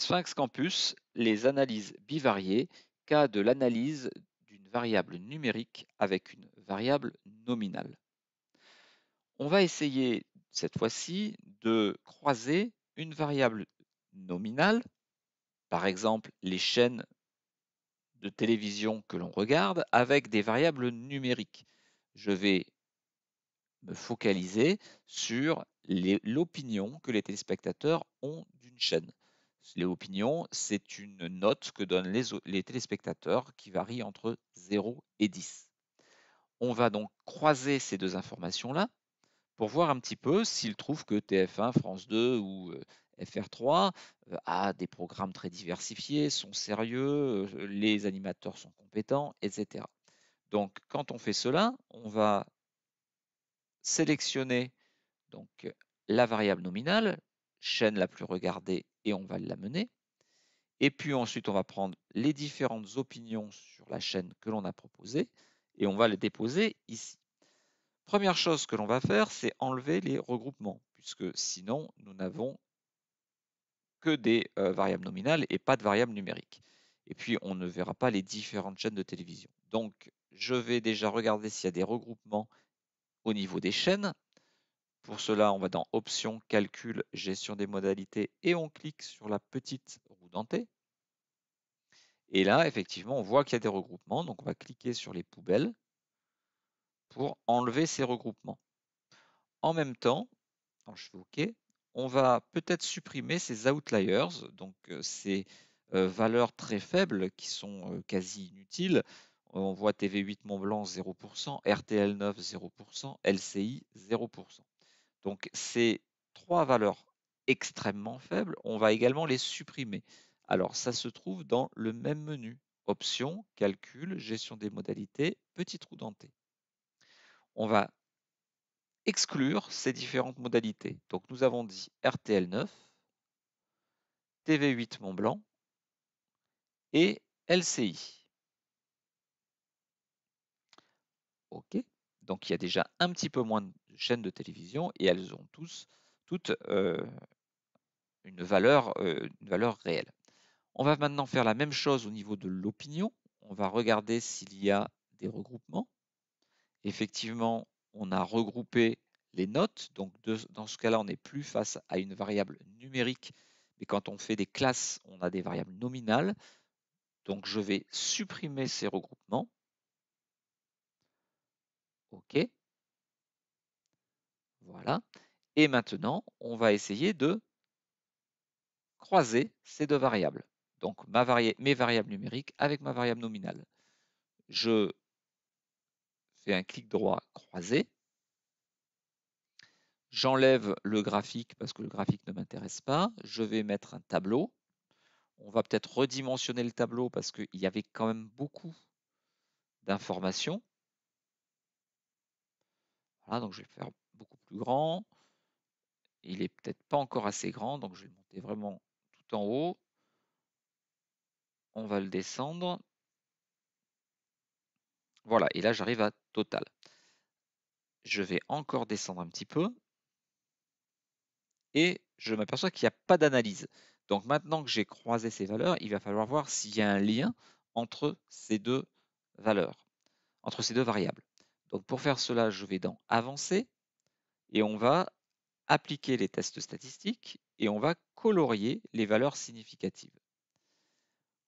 Sphinx Campus, les analyses bivariées, cas de l'analyse d'une variable numérique avec une variable nominale. On va essayer cette fois-ci de croiser une variable nominale, par exemple les chaînes de télévision que l'on regarde, avec des variables numériques. Je vais me focaliser sur l'opinion que les téléspectateurs ont d'une chaîne. Les opinions, c'est une note que donnent les, téléspectateurs qui varie entre 0 et 10. On va donc croiser ces deux informations-là pour voir un petit peu s'ils trouvent que TF1, France 2 ou euh, FR3 euh, a des programmes très diversifiés, sont sérieux, euh, les animateurs sont compétents, etc. Donc quand on fait cela, on va sélectionner donc, la variable nominale, chaîne la plus regardée et on va l'amener. Et puis ensuite, on va prendre les différentes opinions sur la chaîne que l'on a proposée et on va les déposer ici. Première chose que l'on va faire, c'est enlever les regroupements, puisque sinon, nous n'avons que des euh, variables nominales et pas de variables numériques. Et puis, on ne verra pas les différentes chaînes de télévision. Donc, je vais déjà regarder s'il y a des regroupements au niveau des chaînes. Pour cela, on va dans Options, Calcul, Gestion des modalités et on clique sur la petite roue dentée. Et là, effectivement, on voit qu'il y a des regroupements. Donc, on va cliquer sur les poubelles pour enlever ces regroupements. En même temps, quand je fais OK, on va peut-être supprimer ces outliers, donc euh, ces euh, valeurs très faibles qui sont euh, quasi inutiles. On voit TV8 Montblanc 0%, RTL9 0%, LCI 0%. Donc ces trois valeurs extrêmement faibles, on va également les supprimer. Alors ça se trouve dans le même menu, options, calcul, gestion des modalités, petit trou denté. On va exclure ces différentes modalités. Donc nous avons dit RTL 9, TV8 Mont Blanc et LCI. OK, donc il y a déjà un petit peu moins de chaînes de télévision et elles ont tous, toutes une, valeur, une valeur réelle. On va maintenant faire la même chose au niveau de l'opinion. On va regarder s'il y a des regroupements. Effectivement, on a regroupé les notes. Donc, dans ce cas-là, on n'est plus face à une variable numérique, mais quand on fait des classes, on a des variables nominales. Donc, je vais supprimer ces regroupements. OK. Voilà. Et maintenant, on va essayer de croiser ces deux variables. Donc ma mes variables numériques avec ma variable nominale. Je fais un clic droit croiser. J'enlève le graphique parce que le graphique ne m'intéresse pas. Je vais mettre un tableau. On va peut-être redimensionner le tableau parce qu'il y avait quand même beaucoup d'informations. Voilà, donc je vais faire grand. Il est peut-être pas encore assez grand, donc je vais monter vraiment tout en haut. On va le descendre. Voilà, et là j'arrive à total. Je vais encore descendre un petit peu. Et je m'aperçois qu'il n'y a pas d'analyse. Donc maintenant que j'ai croisé ces valeurs, il va falloir voir s'il y a un lien entre ces deux valeurs, entre ces deux variables. Donc pour faire cela, je vais dans Avancer, et on va appliquer les tests statistiques et on va colorier les valeurs significatives.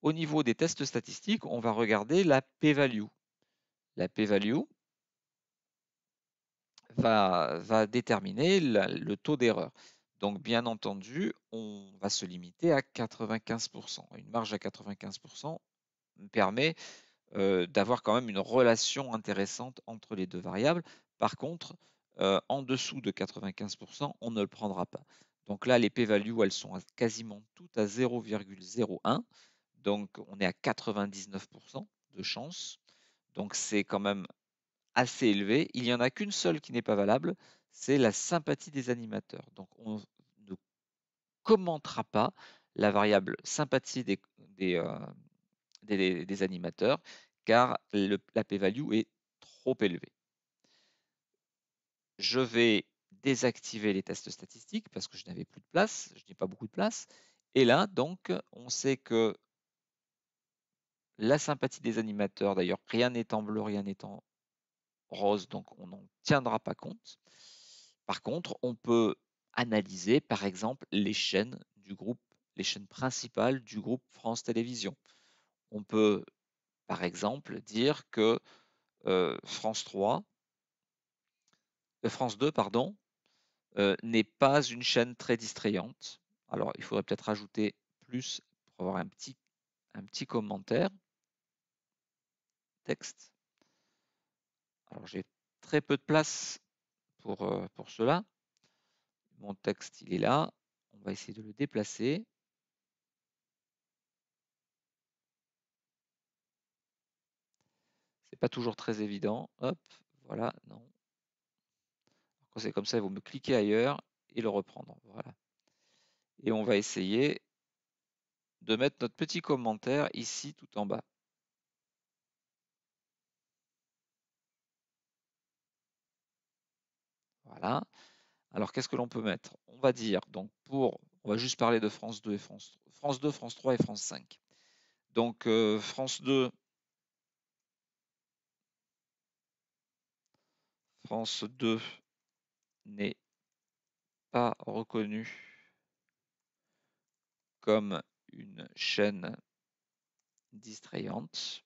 Au niveau des tests statistiques, on va regarder la p-value. La p-value va, déterminer le taux d'erreur. Donc, bien entendu, on va se limiter à 95%. Une marge à 95% permet euh, d'avoir quand même une relation intéressante entre les deux variables. Par contre, euh, en dessous de 95%, on ne le prendra pas. Donc là, les p-values, elles sont quasiment toutes à 0,01. Donc on est à 99% de chance. Donc c'est quand même assez élevé. Il n'y en a qu'une seule qui n'est pas valable, c'est la sympathie des animateurs. Donc on ne commentera pas la variable sympathie des, des, euh, animateurs, car la p-value est trop élevée je vais désactiver les tests statistiques parce que je n'avais plus de place, je n'ai pas beaucoup de place. Et là, donc, on sait que la sympathie des animateurs, d'ailleurs, rien n'est en bleu, rien n'est en rose, donc on n'en tiendra pas compte. Par contre, on peut analyser, par exemple, les chaînes du groupe, les chaînes principales du groupe France Télévisions. On peut, par exemple, dire que euh, France 3 euh, France 2, pardon, euh, n'est pas une chaîne très distrayante. Alors, il faudrait peut-être ajouter plus pour avoir un petit, un petit commentaire. Texte. Alors, j'ai très peu de place pour, euh, pour cela. Mon texte, il est là. On va essayer de le déplacer. C'est pas toujours très évident. Hop, voilà, non c'est comme ça, vous me me cliquer ailleurs et le reprendre. Voilà. Et on va essayer de mettre notre petit commentaire ici tout en bas. Voilà. Alors qu'est-ce que l'on peut mettre On va dire donc pour on va juste parler de France 2 et France France 2, France 3 et France 5. Donc euh, France 2 France 2 n'est pas reconnu comme une chaîne distrayante,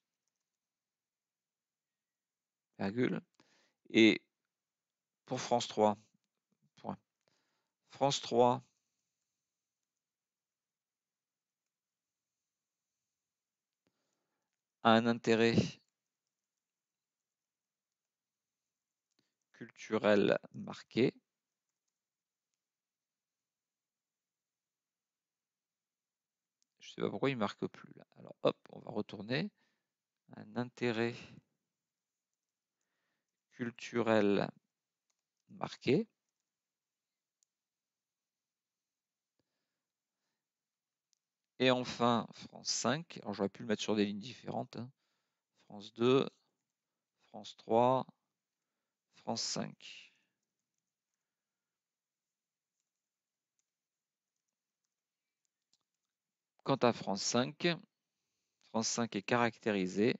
et pour France 3, France 3 a un intérêt culturel marqué Je ne sais pas pourquoi il ne marque plus là. Alors hop, on va retourner. Un intérêt culturel marqué. Et enfin, France 5. Alors, j'aurais pu le mettre sur des lignes différentes. Hein. France 2, France 3, 5. Quant à France 5, France 5 est caractérisée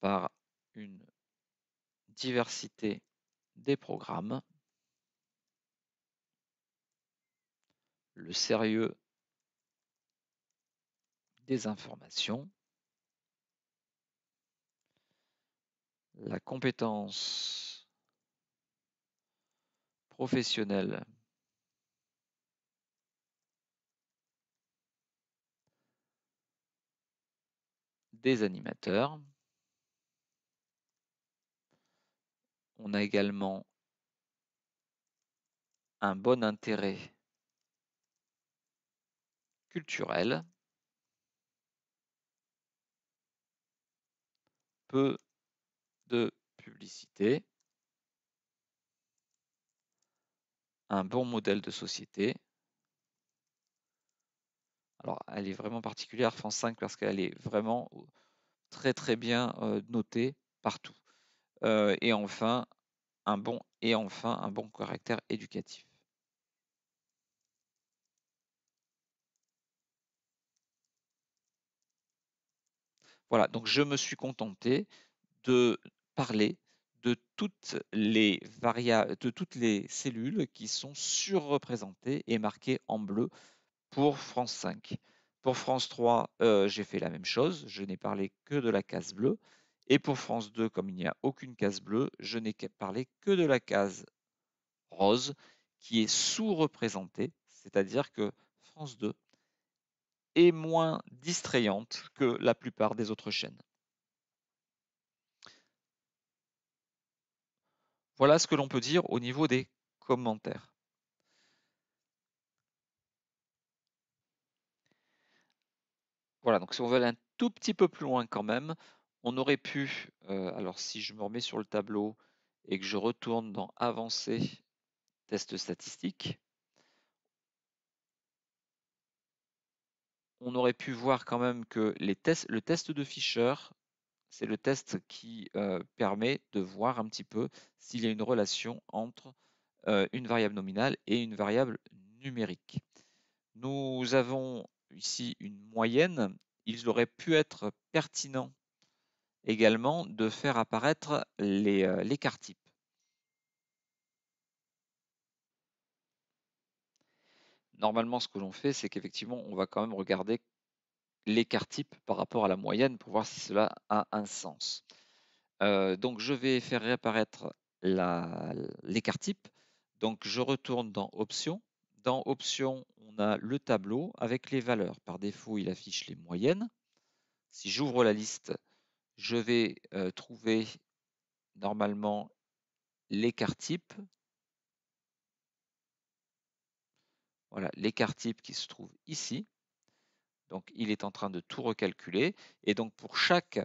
par une diversité des programmes, le sérieux des informations, la compétence professionnelle des animateurs. On a également un bon intérêt culturel un bon modèle de société. Alors, elle est vraiment particulière, France 5, parce qu'elle est vraiment euh, très très bien euh, notée partout. Euh, et enfin, un bon et enfin un bon caractère éducatif. Voilà, donc je me suis contenté de parler de toutes les, de toutes les cellules qui sont surreprésentées et marquées en bleu pour France 5. Pour France 3, euh, j'ai fait la même chose, je n'ai parlé que de la case bleue. Et pour France 2, comme il n'y a aucune case bleue, je n'ai parlé que de la case rose qui est sous-représentée, c'est-à-dire que France 2 est moins distrayante que la plupart des autres chaînes. Voilà ce que l'on peut dire au niveau des commentaires. Voilà, donc si on veut aller un tout petit peu plus loin quand même, on aurait pu, euh, alors si je me remets sur le tableau et que je retourne dans Avancé, test statistique, on aurait pu voir quand même que le test de Fisher c'est le test qui permet de voir un petit peu s'il y a une relation entre une variable nominale et une variable numérique. Nous avons ici une moyenne. Il aurait pu être pertinent également de faire apparaître l'écart type. Normalement, ce que l'on fait, c'est qu'effectivement, on va quand même regarder l'écart type par rapport à la moyenne pour voir si cela a un sens. Euh, donc je vais faire réapparaître l'écart type. Donc je retourne dans Options. Dans Options, on a le tableau avec les valeurs. Par défaut, il affiche les moyennes. Si j'ouvre la liste, je vais euh, trouver normalement l'écart type. Voilà, l'écart type qui se trouve ici. Donc il est en train de tout recalculer. Et donc pour chaque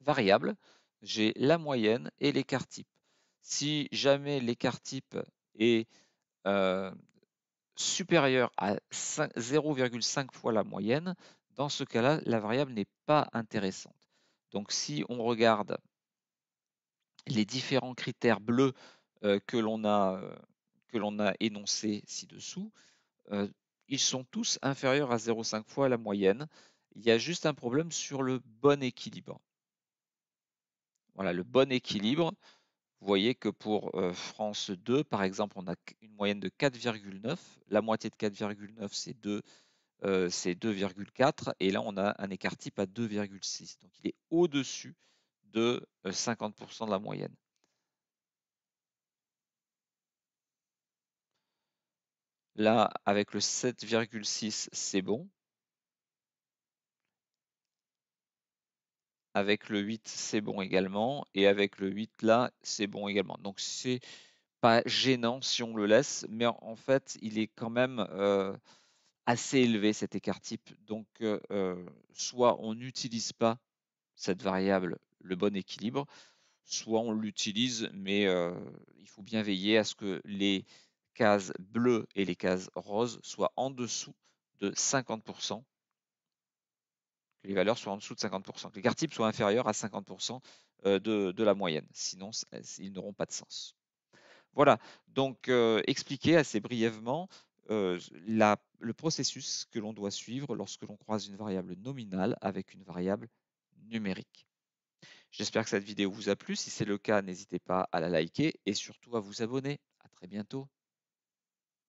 variable, j'ai la moyenne et l'écart type. Si jamais l'écart type est euh, supérieur à 0,5 fois la moyenne, dans ce cas-là, la variable n'est pas intéressante. Donc si on regarde les différents critères bleus euh, que l'on a, euh, a énoncés ci-dessous, ils sont tous inférieurs à 0,5 fois la moyenne. Il y a juste un problème sur le bon équilibre. Voilà, le bon équilibre. Vous voyez que pour euh, France 2, par exemple, on a une moyenne de 4,9. La moitié de 4,9, c'est euh, c'est 2,4 et là on a un écart type à 2,6. Donc il est au-dessus de 50% euh, de la moyenne. Là, avec le 7,6, c'est bon. Avec le 8, c'est bon également. Et avec le 8, là, c'est bon également. Donc, c'est pas gênant si on le laisse, mais en fait, il est quand même euh, assez élevé cet écart type. Donc, euh, euh, soit on n'utilise pas cette variable, le bon équilibre, soit on l'utilise, mais il faut bien veiller à ce que les cases bleues et les cases roses soient en dessous de 50%, que les valeurs soient en dessous de 50%, que quartiles types soient inférieurs à 50% euh, de, la moyenne. Sinon, euh, ils n'auront pas de sens. Voilà, donc euh, expliquer assez brièvement le processus que l'on doit suivre lorsque l'on croise une variable nominale avec une variable numérique. J'espère que cette vidéo vous a plu. Si c'est le cas, n'hésitez pas à la liker et surtout à vous abonner. À très bientôt.